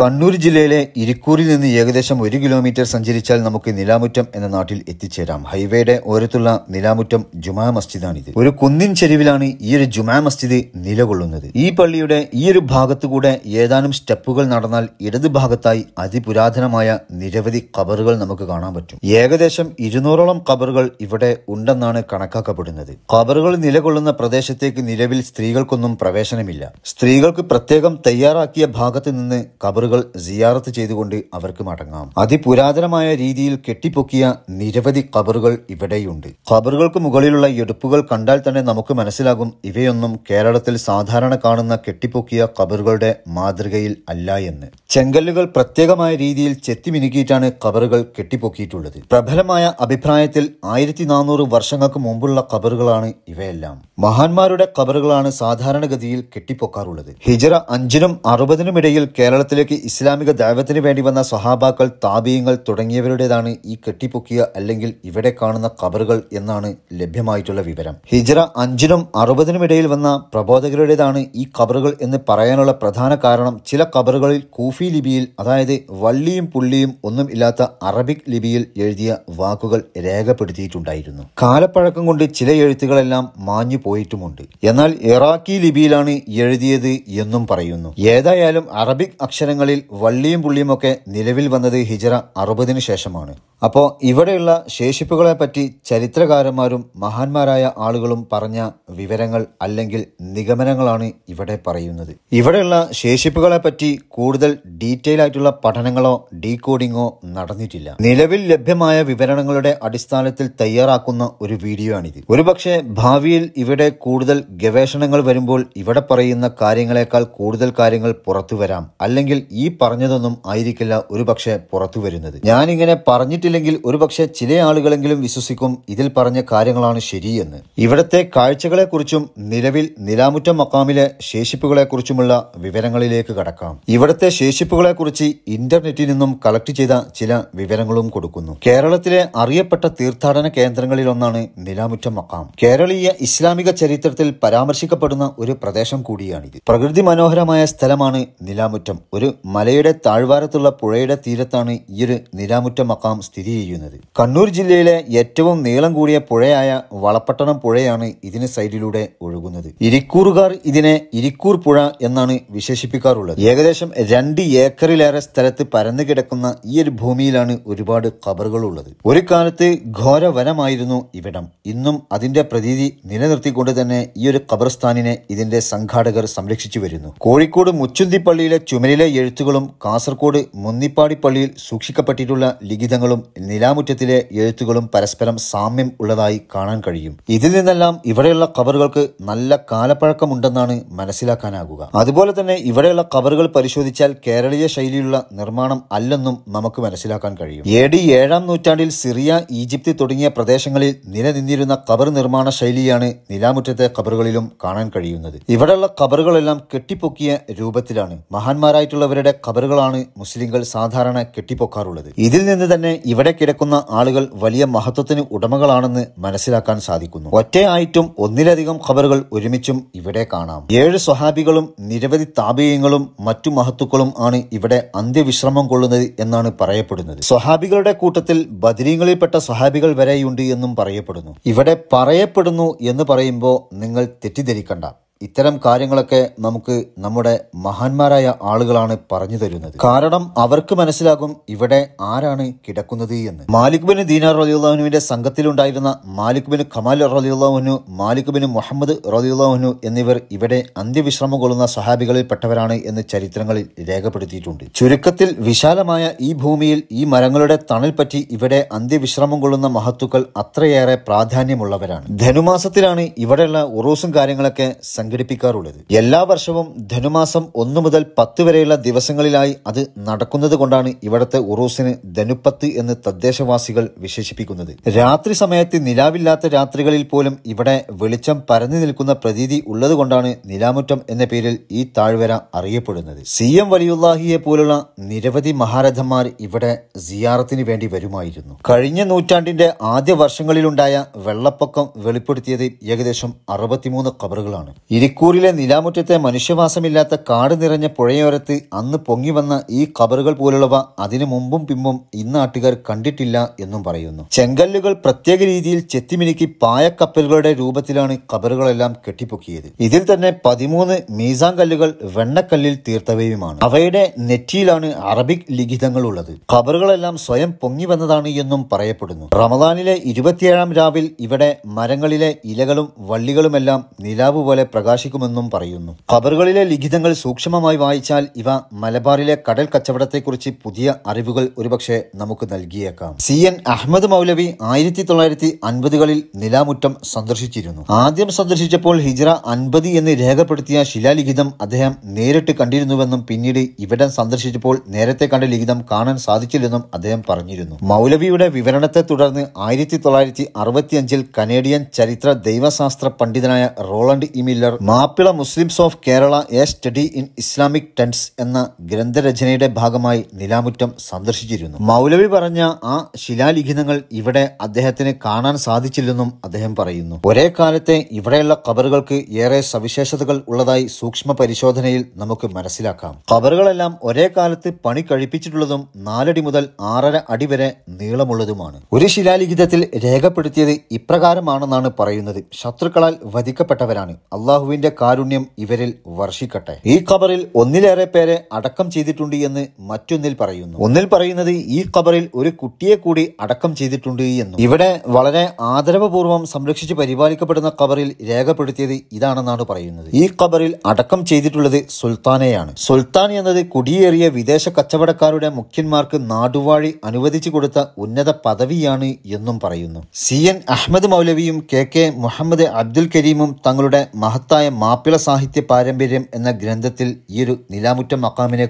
കണ്ണൂർ ജില്ലയിലെ ഇരിക്കൂറിൽ നിന്ന് ഏകദേശം ഒരു കിലോമീറ്റർ സഞ്ചരിച്ചാൽ നമുക്ക് നിലാമുറ്റം എന്ന നാട്ടിൽ എത്തിച്ചേരാം ഹൈവേയുടെ ഓരത്തുള്ള നിലാമുറ്റം ജുമാ മസ്ജിദാണിത് ഒരു കുന്നിൻ ചെരുവിലാണ് ഈ ഒരു ജുമാ മസ്ജിദ് നിലകൊള്ളുന്നത് ഈ പള്ളിയുടെ ഈ ഒരു ഭാഗത്തുകൂടെ ഏതാനും സ്റ്റെപ്പുകൾ നടന്നാൽ ഇടത് ഭാഗത്തായി അതിപുരാതനമായ നിരവധി കബറുകൾ നമുക്ക് കാണാൻ പറ്റും ഏകദേശം ഇരുന്നൂറോളം കബറുകൾ ഇവിടെ ഉണ്ടെന്നാണ് കണക്കാക്കപ്പെടുന്നത് കബറുകൾ നിലകൊള്ളുന്ന പ്രദേശത്തേക്ക് നിലവിൽ സ്ത്രീകൾക്കൊന്നും പ്രവേശനമില്ല സ്ത്രീകൾക്ക് പ്രത്യേകം തയ്യാറാക്കിയ ഭാഗത്ത് നിന്ന് കബറുകൾ ആളുകൾ സിയാറത്ത് ചെയ്തുകൊണ്ട് അവർക്ക് മടങ്ങാം അതിപുരാതനമായ രീതിയിൽ കെട്ടിപ്പൊക്കിയ നിരവധി ഖബറുകൾ ഇവിടെയുണ്ട് ഖബറുകൾക്ക് മുകളിലുള്ള എടുപ്പുകൾ കണ്ടാൽ തന്നെ നമുക്ക് മനസ്സിലാകും ഇവയൊന്നും കേരളത്തിൽ സാധാരണ കാണുന്ന കെട്ടിപ്പൊക്കിയ ഖബറുകളുടെ മാതൃകയിൽ അല്ല എന്ന് ചെങ്കല്ലുകൾ പ്രത്യേകമായ രീതിയിൽ ചെത്തിമിനുക്കിയിട്ടാണ് ഖബറുകൾ കെട്ടിപ്പൊക്കിയിട്ടുള്ളത് പ്രബലമായ അഭിപ്രായത്തിൽ ആയിരത്തി നാനൂറ് വർഷങ്ങൾക്ക് മുമ്പുള്ള ഖബറുകളാണ് ഇവയെല്ലാം മഹാന്മാരുടെ ഖബറുകളാണ് സാധാരണഗതിയിൽ കെട്ടിപ്പൊക്കാറുള്ളത് ഹിജറ അഞ്ചിനും അറുപതിനും ഇടയിൽ കേരളത്തിലേക്ക് ഇസ്ലാമിക ദൈവത്തിന് വേണ്ടി വന്ന സഹാബാക്കൾ താപീയങ്ങൾ തുടങ്ങിയവരുടേതാണ് ഈ കെട്ടിപ്പൊക്കിയ അല്ലെങ്കിൽ ഇവിടെ കാണുന്ന കബറുകൾ എന്നാണ് ലഭ്യമായിട്ടുള്ള വിവരം ഹിജറ അഞ്ചിനും അറുപതിനും ഇടയിൽ വന്ന പ്രബോധകരുടേതാണ് ഈ കബറുകൾ എന്ന് പറയാനുള്ള പ്രധാന കാരണം ചില കബറുകളിൽ കൂഫി ലിപിയിൽ അതായത് വള്ളിയും പുള്ളിയും ഒന്നും ഇല്ലാത്ത അറബിക് ലിപിയിൽ എഴുതിയ വാക്കുകൾ രേഖപ്പെടുത്തിയിട്ടുണ്ടായിരുന്നു കാലപ്പഴക്കം കൊണ്ട് ചില എഴുത്തുകളെല്ലാം മാഞ്ഞു പോയിട്ടുമുണ്ട് എന്നാൽ ഇറാഖി ലിപിയിലാണ് എഴുതിയത് എന്നും പറയുന്നു ഏതായാലും അറബിക് അക്ഷരങ്ങൾ കാലങ്ങളിൽ വള്ളിയും പുള്ളിയുമൊക്കെ നിലവിൽ വന്നത് ഹിജറ അറുപതിനു ശേഷമാണ് അപ്പോൾ ഇവിടെയുള്ള ശേഷിപ്പുകളെ പറ്റി ചരിത്രകാരന്മാരും മഹാന്മാരായ ആളുകളും പറഞ്ഞ വിവരങ്ങൾ അല്ലെങ്കിൽ നിഗമനങ്ങളാണ് ഇവിടെ പറയുന്നത് ഇവിടെയുള്ള ശേഷിപ്പുകളെ പറ്റി കൂടുതൽ ഡീറ്റെയിൽ ആയിട്ടുള്ള പഠനങ്ങളോ ഡീകോഡിങ്ങോ നടന്നിട്ടില്ല നിലവിൽ ലഭ്യമായ വിവരണങ്ങളുടെ അടിസ്ഥാനത്തിൽ തയ്യാറാക്കുന്ന ഒരു വീഡിയോ ആണിത് ഒരുപക്ഷെ ഭാവിയിൽ ഇവിടെ കൂടുതൽ ഗവേഷണങ്ങൾ വരുമ്പോൾ ഇവിടെ പറയുന്ന കാര്യങ്ങളെക്കാൾ കൂടുതൽ കാര്യങ്ങൾ പുറത്തു വരാം അല്ലെങ്കിൽ ഈ പറഞ്ഞതൊന്നും ആയിരിക്കില്ല ഒരുപക്ഷെ പുറത്തു വരുന്നത് ഞാനിങ്ങനെ പറഞ്ഞിട്ടില്ലെങ്കിൽ ഒരുപക്ഷെ ചില ആളുകളെങ്കിലും വിശ്വസിക്കും ഇതിൽ പറഞ്ഞ കാര്യങ്ങളാണ് ശരിയെന്ന് ഇവിടത്തെ കാഴ്ചകളെക്കുറിച്ചും നിലവിൽ നിലാമുറ്റം മക്കാമിലെ ശേഷിപ്പുകളെക്കുറിച്ചുമുള്ള വിവരങ്ങളിലേക്ക് കടക്കാം ഇവിടത്തെ ശേഷിപ്പുകളെക്കുറിച്ച് ഇന്റർനെറ്റിൽ നിന്നും കളക്ട് ചെയ്ത ചില വിവരങ്ങളും കൊടുക്കുന്നു കേരളത്തിലെ അറിയപ്പെട്ട തീർത്ഥാടന കേന്ദ്രങ്ങളിലൊന്നാണ് നിലാമുറ്റം മക്കാം കേരളീയ ഇസ്ലാമിക ചരിത്രത്തിൽ പരാമർശിക്കപ്പെടുന്ന ഒരു പ്രദേശം കൂടിയാണിത് പ്രകൃതി മനോഹരമായ സ്ഥലമാണ് നിലാമുറ്റം ഒരു മലയുടെ താഴ്വാരത്തുള്ള പുഴയുടെ തീരത്താണ് ഈയൊരു നിലാമുറ്റ മക്കാം സ്ഥിതി ചെയ്യുന്നത് കണ്ണൂർ ജില്ലയിലെ ഏറ്റവും നീളം കൂടിയ പുഴയായ വളപ്പട്ടണം പുഴയാണ് ഇതിന് സൈഡിലൂടെ ഒഴുകുന്നത് ഇരിക്കൂറുകാർ ഇതിനെ ഇരിക്കൂർ പുഴ എന്നാണ് വിശേഷിപ്പിക്കാറുള്ളത് ഏകദേശം രണ്ട് ഏക്കറിലേറെ സ്ഥലത്ത് പരന്നു കിടക്കുന്ന ഈ ഒരു ഭൂമിയിലാണ് ഒരുപാട് ഉള്ളത് ഒരു കാലത്ത് ഘോരവനമായിരുന്നു ഇവിടം ഇന്നും അതിന്റെ പ്രതീതി നിലനിർത്തിക്കൊണ്ട് തന്നെ ഈ ഒരു ഖബർസ്ഥാനിനെ ഇതിന്റെ സംഘാടകർ സംരക്ഷിച്ചു വരുന്നു കോഴിക്കോട് മുച്ചുന്തിപ്പള്ളിയിലെ ചുമരിലെ എഴുത്തുകളും കാസർഗോഡ് മുന്നിപ്പാടി പള്ളിയിൽ സൂക്ഷിക്കപ്പെട്ടിട്ടുള്ള ലിഖിതങ്ങളും നിലാമുറ്റത്തിലെ എഴുത്തുകളും പരസ്പരം സാമ്യം ഉള്ളതായി കാണാൻ കഴിയും ഇതിൽ നിന്നെല്ലാം ഇവിടെയുള്ള കബറുകൾക്ക് നല്ല കാലപ്പഴക്കമുണ്ടെന്നാണ് മനസ്സിലാക്കാനാകുക അതുപോലെ തന്നെ ഇവിടെയുള്ള കബറുകൾ പരിശോധിച്ചാൽ കേരളീയ ശൈലിയിലുള്ള നിർമ്മാണം അല്ലെന്നും നമുക്ക് മനസ്സിലാക്കാൻ കഴിയും എ ഡി ഏഴാം നൂറ്റാണ്ടിൽ സിറിയ ഈജിപ്തി തുടങ്ങിയ പ്രദേശങ്ങളിൽ നിലനിന്നിരുന്ന കബർ നിർമ്മാണ ശൈലിയാണ് നിലാമുറ്റത്തെ കബറുകളിലും കാണാൻ കഴിയുന്നത് ഇവിടെയുള്ള കബറുകളെല്ലാം കെട്ടിപ്പൊക്കിയ രൂപത്തിലാണ് മഹാന്മാരായിട്ടുള്ളവരെ അവരുടെ ഖബറുകളാണ് മുസ്ലിങ്ങൾ സാധാരണ കെട്ടിപ്പൊക്കാറുള്ളത് ഇതിൽ നിന്ന് തന്നെ ഇവിടെ കിടക്കുന്ന ആളുകൾ വലിയ മഹത്വത്തിന് ഉടമകളാണെന്ന് മനസ്സിലാക്കാൻ സാധിക്കുന്നു ഒറ്റയായിട്ടും ഒന്നിലധികം ഖബറുകൾ ഒരുമിച്ചും ഇവിടെ കാണാം ഏഴ് സ്വഹാബികളും നിരവധി താപീയങ്ങളും മറ്റു മഹത്തുക്കളും ആണ് ഇവിടെ അന്ത്യവിശ്രമം കൊള്ളുന്നത് എന്നാണ് പറയപ്പെടുന്നത് സ്വഹാബികളുടെ കൂട്ടത്തിൽ ബദരീങ്ങളിൽപ്പെട്ട സ്വഹാബികൾ വരെയുണ്ട് എന്നും പറയപ്പെടുന്നു ഇവിടെ പറയപ്പെടുന്നു എന്ന് പറയുമ്പോൾ നിങ്ങൾ തെറ്റിദ്ധരിക്കണ്ട ഇത്തരം കാര്യങ്ങളൊക്കെ നമുക്ക് നമ്മുടെ മഹാന്മാരായ ആളുകളാണ് പറഞ്ഞു തരുന്നത് കാരണം അവർക്ക് മനസ്സിലാകും ഇവിടെ ആരാണ് കിടക്കുന്നത് എന്ന് മാലിക് ബിൻ ദീനാർ റലിയുള്ളാഹുനുവിന്റെ സംഘത്തിലുണ്ടായിരുന്ന മാലിക് ബിൻ ഖമാൽ റലിയുള്ളാഹുനു മാലിക് ബിൻ മുഹമ്മദ് റലിയുള്ളാഹുനു എന്നിവർ ഇവിടെ അന്ത്യവിശ്രമം കൊള്ളുന്ന സഹാബികളിൽപ്പെട്ടവരാണ് എന്ന് ചരിത്രങ്ങളിൽ രേഖപ്പെടുത്തിയിട്ടുണ്ട് ചുരുക്കത്തിൽ വിശാലമായ ഈ ഭൂമിയിൽ ഈ മരങ്ങളുടെ തണൽ പറ്റി ഇവിടെ അന്ത്യവിശ്രമം കൊള്ളുന്ന മഹത്തുക്കൾ അത്രയേറെ പ്രാധാന്യമുള്ളവരാണ് ധനുമാസത്തിലാണ് ഇവിടെയുള്ള ഉറൂസും കാര്യങ്ങളൊക്കെ സംഘടിപ്പിക്കാറുള്ളത് എല്ലാ വർഷവും ധനുമാസം ഒന്നു മുതൽ പത്ത് വരെയുള്ള ദിവസങ്ങളിലായി അത് നടക്കുന്നത് കൊണ്ടാണ് ഇവിടത്തെ ഉറൂസിന് ധനുപ്പത്ത് എന്ന് തദ്ദേശവാസികൾ വിശേഷിപ്പിക്കുന്നത് രാത്രി സമയത്ത് നിലാവില്ലാത്ത രാത്രികളിൽ പോലും ഇവിടെ വെളിച്ചം പരന്നു നിൽക്കുന്ന പ്രതീതി ഉള്ളതുകൊണ്ടാണ് നിലാമുറ്റം എന്ന പേരിൽ ഈ താഴ്വര അറിയപ്പെടുന്നത് സി എം വലിയുല്ലാഹിയെ പോലുള്ള നിരവധി മഹാരഥന്മാർ ഇവിടെ സിയാറത്തിന് വേണ്ടി വരുമായിരുന്നു കഴിഞ്ഞ നൂറ്റാണ്ടിന്റെ ആദ്യ വർഷങ്ങളിലുണ്ടായ വെള്ളപ്പൊക്കം വെളിപ്പെടുത്തിയത് ഏകദേശം അറുപത്തിമൂന്ന് കബറുകളാണ് ഇരിക്കൂറിലെ നിലാമുറ്റത്തെ മനുഷ്യവാസമില്ലാത്ത കാട് നിറഞ്ഞ പുഴയോരത്ത് അന്ന് പൊങ്ങി വന്ന ഈ കബറുകൾ പോലുള്ളവ അതിനു മുമ്പും പിമ്പും ഇന്നാട്ടുകാർ കണ്ടിട്ടില്ല എന്നും പറയുന്നു ചെങ്കല്ലുകൾ പ്രത്യേക രീതിയിൽ ചെത്തിമിനുക്കി പായക്കപ്പലുകളുടെ രൂപത്തിലാണ് കബറുകളെല്ലാം കെട്ടിപ്പൊക്കിയത് ഇതിൽ തന്നെ പതിമൂന്ന് മീസാം കല്ലുകൾ വെണ്ണക്കല്ലിൽ തീർത്തവയുമാണ് അവയുടെ നെറ്റിയിലാണ് അറബിക് ലിഖിതങ്ങൾ ഉള്ളത് കബറുകളെല്ലാം സ്വയം പൊങ്ങി വന്നതാണ് എന്നും പറയപ്പെടുന്നു റമദാനിലെ ഇരുപത്തിയേഴാം രാവിൽ ഇവിടെ മരങ്ങളിലെ ഇലകളും വള്ളികളുമെല്ലാം നിലാവ് പോലെ പ്രകാശിക്കുമെന്നും പറയുന്നു ഖബറുകളിലെ ലിഖിതങ്ങൾ സൂക്ഷ്മമായി വായിച്ചാൽ ഇവ മലബാറിലെ കടൽ കച്ചവടത്തെക്കുറിച്ച് പുതിയ അറിവുകൾ ഒരുപക്ഷെ നമുക്ക് നൽകിയേക്കാം സി എൻ അഹമ്മദ് മൗലവി ആയിരത്തി തൊള്ളായിരത്തി അൻപതുകളിൽ നിലാമുറ്റം സന്ദർശിച്ചിരുന്നു ആദ്യം സന്ദർശിച്ചപ്പോൾ ഹിജ്ര അൻപത് എന്ന് രേഖപ്പെടുത്തിയ ശിലാലിഖിതം അദ്ദേഹം നേരിട്ട് കണ്ടിരുന്നുവെന്നും പിന്നീട് ഇവിടം സന്ദർശിച്ചപ്പോൾ നേരത്തെ കണ്ട ലിഖിതം കാണാൻ സാധിച്ചില്ലെന്നും അദ്ദേഹം പറഞ്ഞിരുന്നു മൗലവിയുടെ വിവരണത്തെ തുടർന്ന് ആയിരത്തി തൊള്ളായിരത്തി അറുപത്തിയഞ്ചിൽ കനേഡിയൻ ചരിത്ര ദൈവശാസ്ത്ര പണ്ഡിതനായ Roland E Miller Mappila Muslims of Kerala a study in Islamic trends എന്ന ഗ്രന്ഥരചനയുടെ ഭാഗമായി നിലാമുറ്റം സന്ദർശിച്ചിരുന്നു മൗലവി പറഞ്ഞ ആ ശിലാലിഖിതങ്ങൾ ഇവിടെ അദ്ദേഹത്തിന് കാണാൻ സാധിച്ചില്ലെന്നും അദ്ദേഹം പറയുന്നു ഒരേ കാലത്തെ ഇവിടെയുള്ള കബറുകൾക്ക് ഏറെ സവിശേഷതകൾ ഉള്ളതായി സൂക്ഷ്മ പരിശോധനയിൽ നമുക്ക് മനസ്സിലാക്കാം കബറുകളെല്ലാം ഒരേ കാലത്ത് പണി കഴിപ്പിച്ചിട്ടുള്ളതും നാലടി മുതൽ ആറര അടി വരെ നീളമുള്ളതുമാണ് ഒരു ശിലാലിഖിതത്തിൽ രേഖപ്പെടുത്തിയത് ഇപ്രകാരമാണെന്നാണ് പറയുന്നത് ശത്രുക്കളാൽ വധിക്കപ്പെട്ടവരാണ് അള്ളാഹു അള്ളാഹുവിന്റെ കാരുണ്യം ഇവരിൽ വർഷിക്കട്ടെ ഈ ഖബറിൽ ഒന്നിലേറെ പേരെ അടക്കം ചെയ്തിട്ടുണ്ട് എന്ന് മറ്റൊന്നിൽ പറയുന്നു ഒന്നിൽ പറയുന്നത് ഈ ഖബറിൽ ഒരു കുട്ടിയെ കൂടി അടക്കം ചെയ്തിട്ടുണ്ട് എന്ന് ഇവിടെ വളരെ ആദരവപൂർവ്വം സംരക്ഷിച്ച് പരിപാലിക്കപ്പെടുന്ന ഖബറിൽ രേഖപ്പെടുത്തിയത് ഇതാണെന്നാണ് പറയുന്നത് ഈ ഖബറിൽ അടക്കം ചെയ്തിട്ടുള്ളത് സുൽത്താനെയാണ് സുൽത്താൻ എന്നത് കുടിയേറിയ വിദേശ കച്ചവടക്കാരുടെ മുഖ്യന്മാർക്ക് നാടുവാഴി അനുവദിച്ചു കൊടുത്ത ഉന്നത പദവിയാണ് എന്നും പറയുന്നു സി എൻ അഹമ്മദ് മൗലവിയും കെ കെ മുഹമ്മദ് അബ്ദുൽ കരീമും തങ്ങളുടെ മഹത്തായ മഹത്തായ മാപ്പിള സാഹിത്യ പാരമ്പര്യം എന്ന ഗ്രന്ഥത്തിൽ ഈ ഒരു നിലാമുറ്റം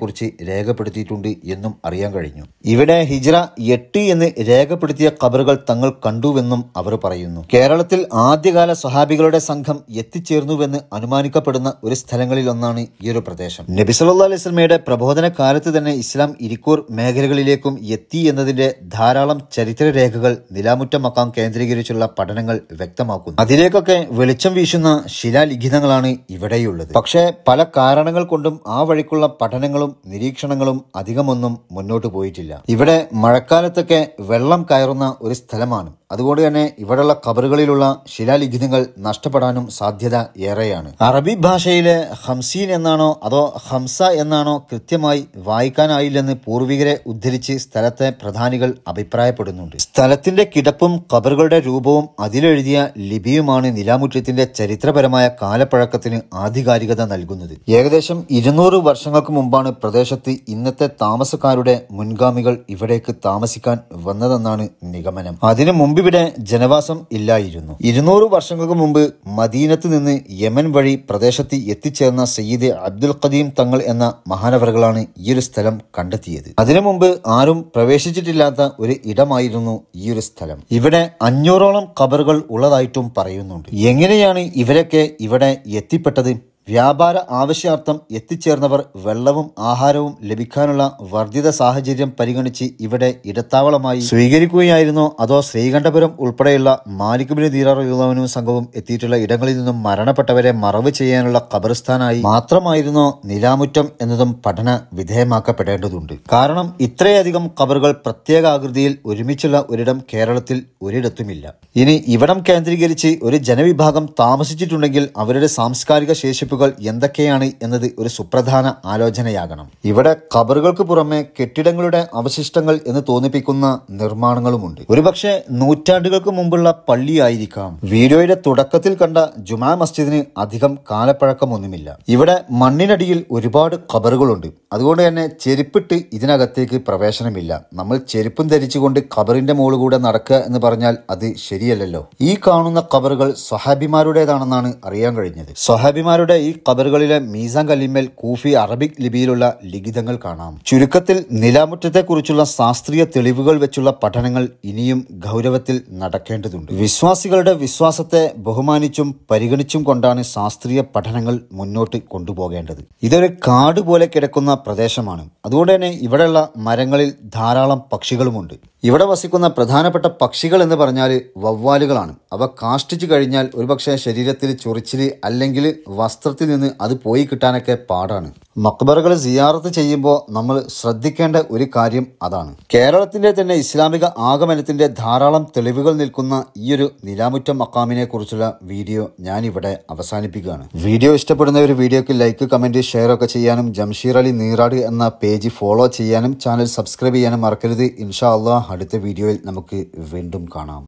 കുറിച്ച് രേഖപ്പെടുത്തിയിട്ടുണ്ട് എന്നും അറിയാൻ കഴിഞ്ഞു ഇവിടെ ഹിജ്ര എട്ട് എന്ന് രേഖപ്പെടുത്തിയ ഖബറുകൾ തങ്ങൾ കണ്ടുവെന്നും അവർ പറയുന്നു കേരളത്തിൽ ആദ്യകാല സ്വഹാബികളുടെ സംഘം എത്തിച്ചേർന്നുവെന്ന് അനുമാനിക്കപ്പെടുന്ന ഒരു സ്ഥലങ്ങളിൽ ഒന്നാണ് ഈ ഒരു പ്രദേശം നബിസല്ലാ അലൈസ്മയുടെ പ്രബോധന കാലത്ത് തന്നെ ഇസ്ലാം ഇരിക്കൂർ മേഖലകളിലേക്കും എത്തി എന്നതിന്റെ ധാരാളം ചരിത്രരേഖകൾ നിലാമുറ്റം മക്കാം കേന്ദ്രീകരിച്ചുള്ള പഠനങ്ങൾ വ്യക്തമാക്കുന്നു അതിലേക്കൊക്കെ വെളിച്ചം വീശുന്ന ശിലാലിഖിത ചിഹ്നങ്ങളാണ് ഇവിടെയുള്ളത് പക്ഷേ പല കാരണങ്ങൾ കൊണ്ടും ആ വഴിക്കുള്ള പഠനങ്ങളും നിരീക്ഷണങ്ങളും അധികമൊന്നും മുന്നോട്ട് പോയിട്ടില്ല ഇവിടെ മഴക്കാലത്തൊക്കെ വെള്ളം കയറുന്ന ഒരു സ്ഥലമാണ് അതുകൊണ്ട് തന്നെ ഇവിടെയുള്ള കബറുകളിലുള്ള ശിലാലിഖിതങ്ങൾ നഷ്ടപ്പെടാനും സാധ്യത ഏറെയാണ് അറബി ഭാഷയിലെ ഹംസീൻ എന്നാണോ അതോ ഹംസ എന്നാണോ കൃത്യമായി വായിക്കാനായില്ലെന്ന് പൂർവികരെ ഉദ്ധരിച്ച് സ്ഥലത്തെ പ്രധാനികൾ അഭിപ്രായപ്പെടുന്നുണ്ട് സ്ഥലത്തിന്റെ കിടപ്പും കബറുകളുടെ രൂപവും അതിലെഴുതിയ ലിപിയുമാണ് നിലാമുറ്റത്തിന്റെ ചരിത്രപരമായ കാലപ്പഴക്കത്തിന് ആധികാരികത നൽകുന്നത് ഏകദേശം ഇരുന്നൂറ് വർഷങ്ങൾക്ക് മുമ്പാണ് പ്രദേശത്ത് ഇന്നത്തെ താമസക്കാരുടെ മുൻഗാമികൾ ഇവിടേക്ക് താമസിക്കാൻ വന്നതെന്നാണ് നിഗമനം അതിനു മുമ്പ് മുമ്പിവിടെ ജനവാസം ഇല്ലായിരുന്നു ഇരുന്നൂറ് വർഷങ്ങൾക്ക് മുമ്പ് മദീനത്ത് നിന്ന് യമൻ വഴി പ്രദേശത്ത് എത്തിച്ചേർന്ന സയ്യിദ് അബ്ദുൽ ഖദീം തങ്ങൾ എന്ന മഹാനവറുകളാണ് ഈ ഒരു സ്ഥലം കണ്ടെത്തിയത് അതിനു മുമ്പ് ആരും പ്രവേശിച്ചിട്ടില്ലാത്ത ഒരു ഇടമായിരുന്നു ഈ ഒരു സ്ഥലം ഇവിടെ അഞ്ഞൂറോളം കബറുകൾ ഉള്ളതായിട്ടും പറയുന്നുണ്ട് എങ്ങനെയാണ് ഇവരൊക്കെ ഇവിടെ എത്തിപ്പെട്ടത് വ്യാപാര ആവശ്യാർത്ഥം എത്തിച്ചേർന്നവർ വെള്ളവും ആഹാരവും ലഭിക്കാനുള്ള വർദ്ധിത സാഹചര്യം പരിഗണിച്ച് ഇവിടെ ഇടത്താവളമായി സ്വീകരിക്കുകയായിരുന്നു അതോ ശ്രീകണ്ഠപുരം ഉൾപ്പെടെയുള്ള മാലിക്കുബിന് തീരാറുള്ളവനും സംഘവും എത്തിയിട്ടുള്ള ഇടങ്ങളിൽ നിന്നും മരണപ്പെട്ടവരെ മറവ് ചെയ്യാനുള്ള ഖബർസ്ഥാനായി മാത്രമായിരുന്നോ നിലാമുറ്റം എന്നതും പഠന വിധേയമാക്കപ്പെടേണ്ടതുണ്ട് കാരണം ഇത്രയധികം ഖബറുകൾ പ്രത്യേക ആകൃതിയിൽ ഒരുമിച്ചുള്ള ഒരിടം കേരളത്തിൽ ഒരിടത്തുമില്ല ഇനി ഇവിടം കേന്ദ്രീകരിച്ച് ഒരു ജനവിഭാഗം താമസിച്ചിട്ടുണ്ടെങ്കിൽ അവരുടെ സാംസ്കാരിക ശേഷിപ്പ് അറിയിപ്പുകൾ എന്തൊക്കെയാണ് എന്നത് ഒരു സുപ്രധാന ആലോചനയാകണം ഇവിടെ ഖബറുകൾക്ക് പുറമെ കെട്ടിടങ്ങളുടെ അവശിഷ്ടങ്ങൾ എന്ന് തോന്നിപ്പിക്കുന്ന നിർമ്മാണങ്ങളുമുണ്ട് ഒരുപക്ഷെ നൂറ്റാണ്ടുകൾക്ക് മുമ്പുള്ള പള്ളിയായിരിക്കാം വീഡിയോയുടെ തുടക്കത്തിൽ കണ്ട ജുമാ മസ്ജിദിന് അധികം കാലപ്പഴക്കമൊന്നുമില്ല ഇവിടെ മണ്ണിനടിയിൽ ഒരുപാട് ഖബറുകളുണ്ട് അതുകൊണ്ട് തന്നെ ചെരുപ്പിട്ട് ഇതിനകത്തേക്ക് പ്രവേശനമില്ല നമ്മൾ ചെരുപ്പും ധരിച്ചുകൊണ്ട് ഖബറിന്റെ മുകളിൽ കൂടെ നടക്കുക എന്ന് പറഞ്ഞാൽ അത് ശരിയല്ലല്ലോ ഈ കാണുന്ന ഖബറുകൾ സ്വഹാബിമാരുടേതാണെന്നാണ് അറിയാൻ കഴിഞ്ഞത് സ്വഹാബിമാരുടെ ഈ കബറുകളിലെ മീസാൻ കല്ലിമേൽ കൂഫി അറബിക് ലിപിയിലുള്ള ലിഖിതങ്ങൾ കാണാം ചുരുക്കത്തിൽ നിലാമുറ്റത്തെക്കുറിച്ചുള്ള ശാസ്ത്രീയ തെളിവുകൾ വെച്ചുള്ള പഠനങ്ങൾ ഇനിയും ഗൗരവത്തിൽ നടക്കേണ്ടതുണ്ട് വിശ്വാസികളുടെ വിശ്വാസത്തെ ബഹുമാനിച്ചും പരിഗണിച്ചും കൊണ്ടാണ് ശാസ്ത്രീയ പഠനങ്ങൾ മുന്നോട്ട് കൊണ്ടുപോകേണ്ടത് ഇതൊരു കാട് പോലെ കിടക്കുന്ന പ്രദേശമാണ് അതുകൊണ്ട് തന്നെ ഇവിടെയുള്ള മരങ്ങളിൽ ധാരാളം പക്ഷികളുമുണ്ട് ഇവിടെ വസിക്കുന്ന പ്രധാനപ്പെട്ട പക്ഷികൾ എന്ന് പറഞ്ഞാൽ വവ്വാലുകളാണ് അവ കാഷ്ടിച്ചു കഴിഞ്ഞാൽ ഒരുപക്ഷെ ശരീരത്തിൽ ചൊറിച്ചിൽ അല്ലെങ്കിൽ വസ്ത്ര ലോകത്തിൽ നിന്ന് അത് പോയി കിട്ടാനൊക്കെ പാടാണ് മക്ബറകൾ സിയാറത്ത് ചെയ്യുമ്പോൾ നമ്മൾ ശ്രദ്ധിക്കേണ്ട ഒരു കാര്യം അതാണ് കേരളത്തിൻ്റെ തന്നെ ഇസ്ലാമിക ആഗമനത്തിൻ്റെ ധാരാളം തെളിവുകൾ നിൽക്കുന്ന ഈയൊരു നിലാമുറ്റം മക്കാമിനെ കുറിച്ചുള്ള വീഡിയോ ഞാനിവിടെ അവസാനിപ്പിക്കുകയാണ് വീഡിയോ ഇഷ്ടപ്പെടുന്നവർ വീഡിയോക്ക് ലൈക്ക് കമൻറ്റ് ഷെയർ ഒക്കെ ചെയ്യാനും ജംഷീർ അലി നീറാട് എന്ന പേജ് ഫോളോ ചെയ്യാനും ചാനൽ സബ്സ്ക്രൈബ് ചെയ്യാനും മറക്കരുത് ഇൻഷാ അള്ളാഹ് അടുത്ത വീഡിയോയിൽ നമുക്ക് വീണ്ടും കാണാം